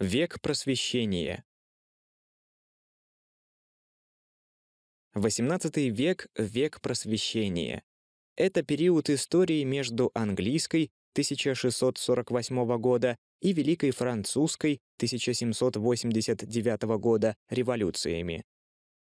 Век просвещения. XVIII век — век просвещения. Это период истории между английской 1648 года и Великой Французской 1789 года революциями.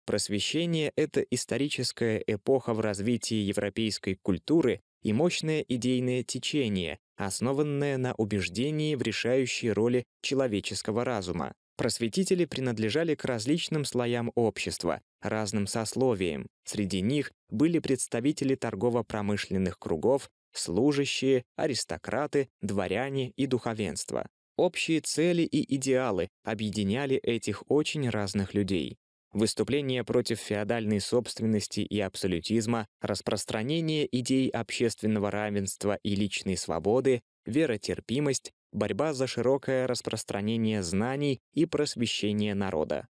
Просвещение — это историческая эпоха в развитии европейской культуры и мощное идейное течение, основанное на убеждении в решающей роли человеческого разума. Просветители принадлежали к различным слоям общества, разным сословиям. Среди них были представители торгово-промышленных кругов, служащие, аристократы, дворяне и духовенство. Общие цели и идеалы объединяли этих очень разных людей выступление против феодальной собственности и абсолютизма, распространение идей общественного равенства и личной свободы, веротерпимость, борьба за широкое распространение знаний и просвещение народа.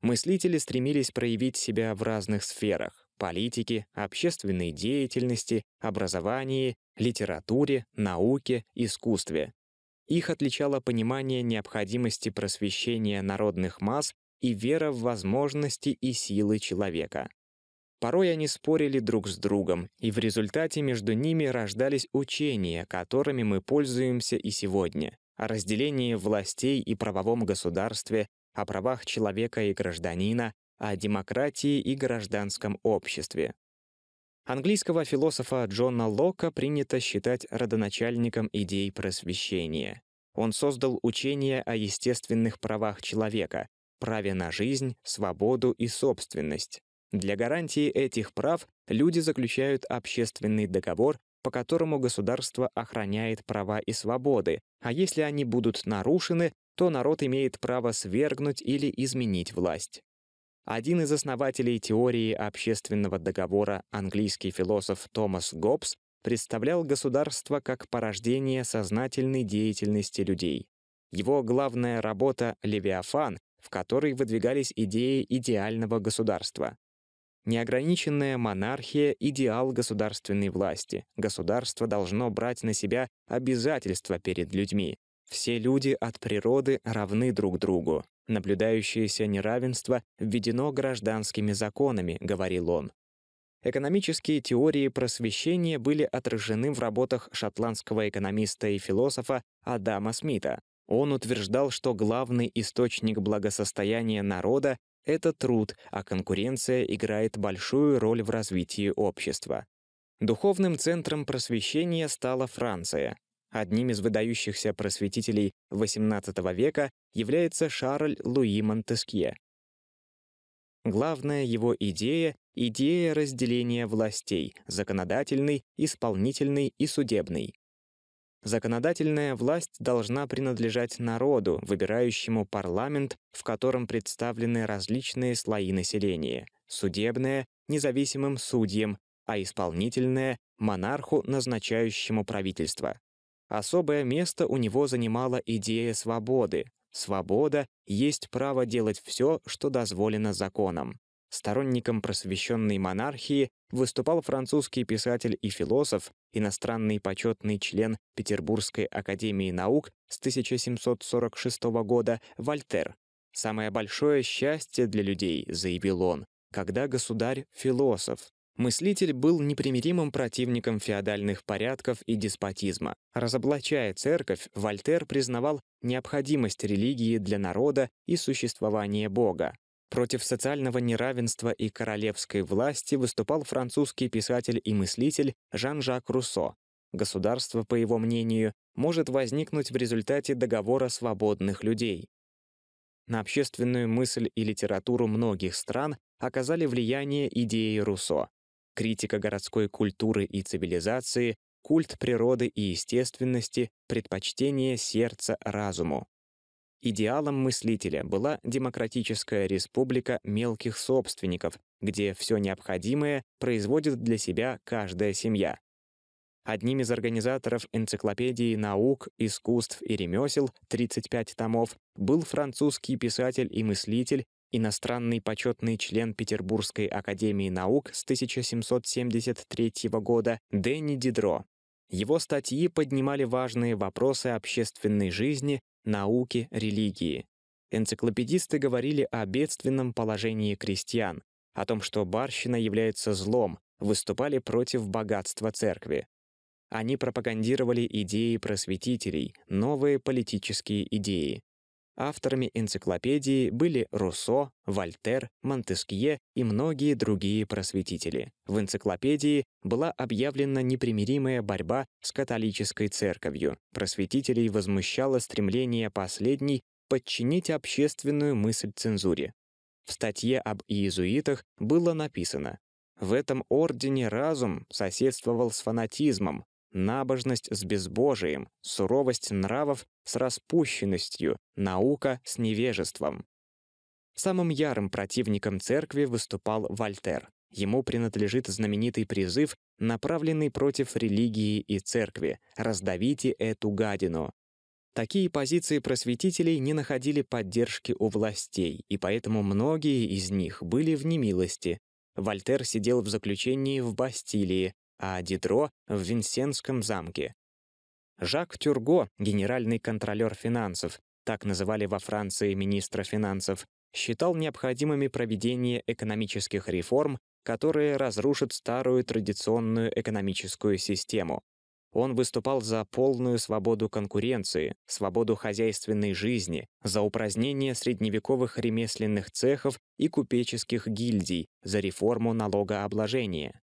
Мыслители стремились проявить себя в разных сферах — политике, общественной деятельности, образовании, литературе, науке, искусстве — их отличало понимание необходимости просвещения народных масс и вера в возможности и силы человека. Порой они спорили друг с другом, и в результате между ними рождались учения, которыми мы пользуемся и сегодня, о разделении властей и правовом государстве, о правах человека и гражданина, о демократии и гражданском обществе. Английского философа Джона Лока принято считать родоначальником идей просвещения. Он создал учение о естественных правах человека, праве на жизнь, свободу и собственность. Для гарантии этих прав люди заключают общественный договор, по которому государство охраняет права и свободы, а если они будут нарушены, то народ имеет право свергнуть или изменить власть. Один из основателей теории общественного договора, английский философ Томас Гоббс, представлял государство как порождение сознательной деятельности людей. Его главная работа «Левиафан» в которой выдвигались идеи идеального государства. Неограниченная монархия — идеал государственной власти. Государство должно брать на себя обязательства перед людьми. Все люди от природы равны друг другу. Наблюдающееся неравенство введено гражданскими законами, говорил он. Экономические теории просвещения были отражены в работах шотландского экономиста и философа Адама Смита. Он утверждал, что главный источник благосостояния народа — это труд, а конкуренция играет большую роль в развитии общества. Духовным центром просвещения стала Франция. Одним из выдающихся просветителей XVIII века является Шарль Луи Монтескье. Главная его идея — идея разделения властей — законодательной, исполнительной и судебной. Законодательная власть должна принадлежать народу, выбирающему парламент, в котором представлены различные слои населения. Судебная — независимым судьям, а исполнительная — монарху, назначающему правительство. Особое место у него занимала идея свободы. Свобода есть право делать все, что дозволено законом. Сторонником просвещенной монархии выступал французский писатель и философ, иностранный почетный член Петербургской академии наук с 1746 года Вольтер. «Самое большое счастье для людей», — заявил он, — «когда государь — философ». Мыслитель был непримиримым противником феодальных порядков и деспотизма. Разоблачая церковь, Вольтер признавал необходимость религии для народа и существования Бога. Против социального неравенства и королевской власти выступал французский писатель и мыслитель Жан-Жак Руссо. Государство, по его мнению, может возникнуть в результате договора свободных людей. На общественную мысль и литературу многих стран оказали влияние идеи Руссо. Критика городской культуры и цивилизации, культ природы и естественности, предпочтение сердца разуму. Идеалом мыслителя была демократическая республика мелких собственников, где все необходимое производит для себя каждая семья. Одним из организаторов энциклопедии наук, искусств и ремесел 35 томов был французский писатель и мыслитель, иностранный почетный член Петербургской академии наук с 1773 года Дэнни Дидро. Его статьи поднимали важные вопросы общественной жизни, науки, религии. Энциклопедисты говорили о бедственном положении крестьян, о том, что барщина является злом, выступали против богатства церкви. Они пропагандировали идеи просветителей, новые политические идеи. Авторами энциклопедии были Руссо, Вольтер, Монтескье и многие другие просветители. В энциклопедии была объявлена непримиримая борьба с католической церковью. Просветителей возмущало стремление последней подчинить общественную мысль цензуре. В статье об иезуитах было написано «В этом ордене разум соседствовал с фанатизмом, набожность с безбожием, суровость нравов с распущенностью, наука с невежеством. Самым ярым противником церкви выступал Вольтер. Ему принадлежит знаменитый призыв, направленный против религии и церкви «Раздавите эту гадину». Такие позиции просветителей не находили поддержки у властей, и поэтому многие из них были в немилости. Вольтер сидел в заключении в Бастилии, а Дидро в Винсенском замке. Жак Тюрго, генеральный контролер финансов, так называли во Франции министра финансов, считал необходимыми проведение экономических реформ, которые разрушат старую традиционную экономическую систему. Он выступал за полную свободу конкуренции, свободу хозяйственной жизни, за упразднение средневековых ремесленных цехов и купеческих гильдий, за реформу налогообложения.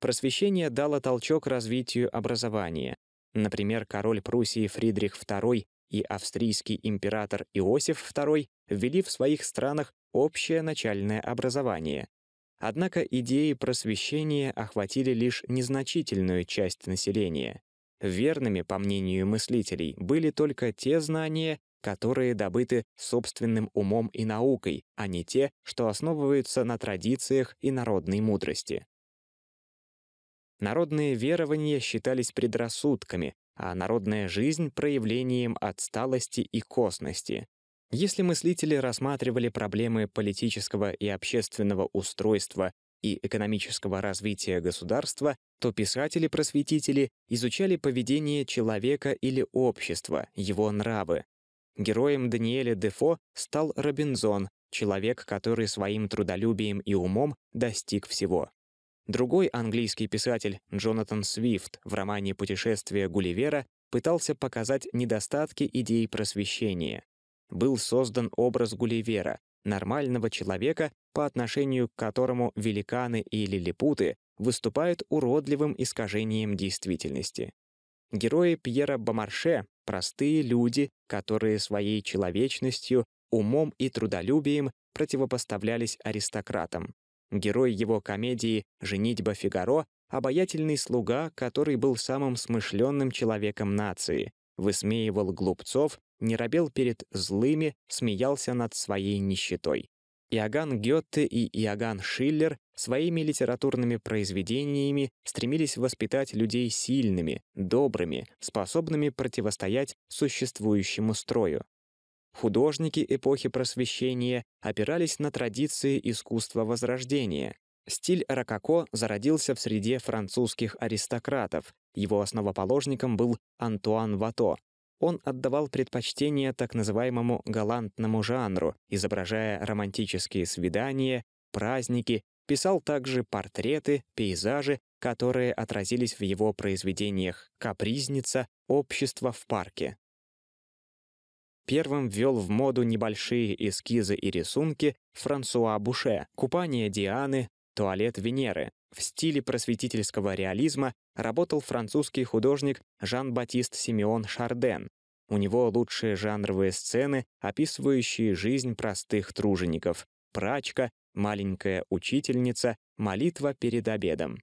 Просвещение дало толчок развитию образования. Например, король Пруссии Фридрих II и австрийский император Иосиф II ввели в своих странах общее начальное образование. Однако идеи просвещения охватили лишь незначительную часть населения. Верными, по мнению мыслителей, были только те знания, которые добыты собственным умом и наукой, а не те, что основываются на традициях и народной мудрости. Народные верования считались предрассудками, а народная жизнь — проявлением отсталости и косности. Если мыслители рассматривали проблемы политического и общественного устройства и экономического развития государства, то писатели-просветители изучали поведение человека или общества, его нравы. Героем Даниэля Дефо стал Робинзон, человек, который своим трудолюбием и умом достиг всего. Другой английский писатель Джонатан Свифт в романе «Путешествие Гулливера» пытался показать недостатки идей просвещения. Был создан образ Гулливера, нормального человека, по отношению к которому великаны и лилипуты выступают уродливым искажением действительности. Герои Пьера Бомарше — простые люди, которые своей человечностью, умом и трудолюбием противопоставлялись аристократам, Герой его комедии «Женитьба Фигаро» — обаятельный слуга, который был самым смышленным человеком нации, высмеивал глупцов, не робел перед злыми, смеялся над своей нищетой. Иоганн Гёте и Иоганн Шиллер своими литературными произведениями стремились воспитать людей сильными, добрыми, способными противостоять существующему строю. Художники эпохи Просвещения опирались на традиции искусства Возрождения. Стиль рококо зародился в среде французских аристократов. Его основоположником был Антуан Вато. Он отдавал предпочтение так называемому галантному жанру, изображая романтические свидания, праздники, писал также портреты, пейзажи, которые отразились в его произведениях «Капризница», «Общество в парке» первым ввел в моду небольшие эскизы и рисунки Франсуа Буше, купание Дианы, туалет Венеры. В стиле просветительского реализма работал французский художник Жан-Батист Симеон Шарден. У него лучшие жанровые сцены, описывающие жизнь простых тружеников. Прачка, маленькая учительница, молитва перед обедом.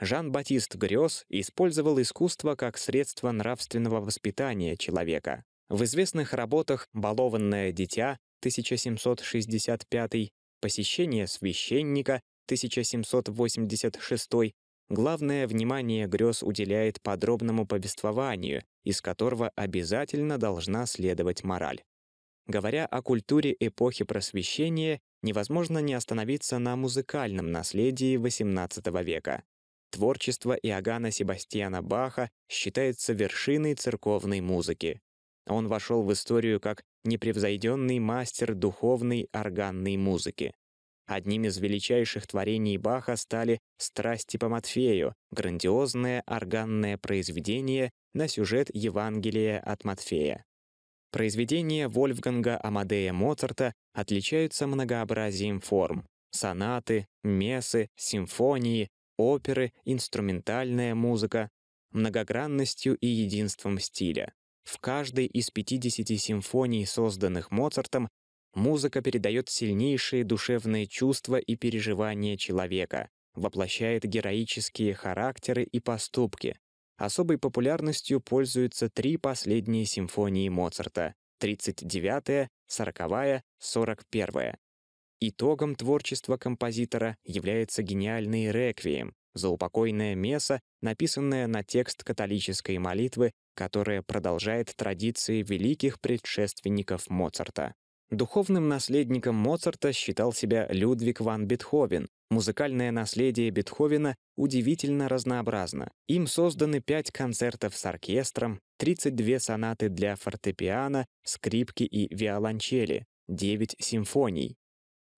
Жан-Батист Грёс использовал искусство как средство нравственного воспитания человека. В известных работах «Балованное дитя» 1765, «Посещение священника» 1786, главное внимание грез уделяет подробному повествованию, из которого обязательно должна следовать мораль. Говоря о культуре эпохи просвещения, невозможно не остановиться на музыкальном наследии XVIII века. Творчество Иоганна Себастьяна Баха считается вершиной церковной музыки. Он вошел в историю как непревзойденный мастер духовной органной музыки. Одним из величайших творений Баха стали «Страсти по Матфею», грандиозное органное произведение на сюжет Евангелия от Матфея. Произведения Вольфганга Амадея Моцарта отличаются многообразием форм. Сонаты, мессы, симфонии, оперы, инструментальная музыка, многогранностью и единством стиля. В каждой из 50 симфоний, созданных Моцартом, музыка передает сильнейшие душевные чувства и переживания человека, воплощает героические характеры и поступки. Особой популярностью пользуются три последние симфонии Моцарта — 39-я, 40-я, 41-я. Итогом творчества композитора является гениальный реквием, заупокойная месса, написанная на текст католической молитвы которое продолжает традиции великих предшественников Моцарта. Духовным наследником Моцарта считал себя Людвиг ван Бетховен. Музыкальное наследие Бетховена удивительно разнообразно. Им созданы пять концертов с оркестром, 32 сонаты для фортепиано, скрипки и виолончели, 9 симфоний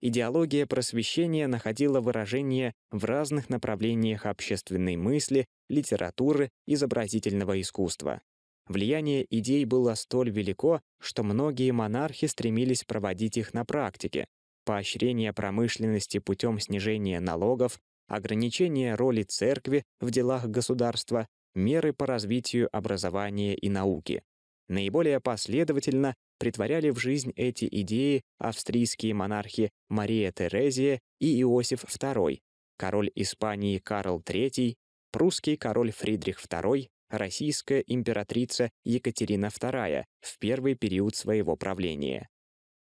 идеология просвещения находила выражение в разных направлениях общественной мысли, литературы, изобразительного искусства. Влияние идей было столь велико, что многие монархи стремились проводить их на практике. Поощрение промышленности путем снижения налогов, ограничение роли церкви в делах государства, меры по развитию образования и науки. Наиболее последовательно притворяли в жизнь эти идеи австрийские монархи Мария Терезия и Иосиф II, король Испании Карл III, прусский король Фридрих II, российская императрица Екатерина II в первый период своего правления.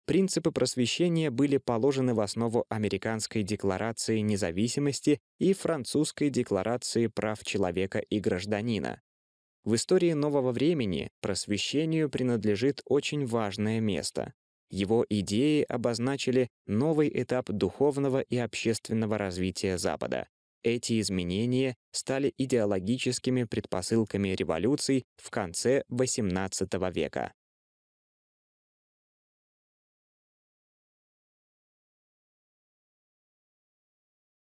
Принципы просвещения были положены в основу Американской декларации независимости и Французской декларации прав человека и гражданина. В истории нового времени просвещению принадлежит очень важное место. Его идеи обозначили новый этап духовного и общественного развития Запада. Эти изменения стали идеологическими предпосылками революций в конце XVIII века.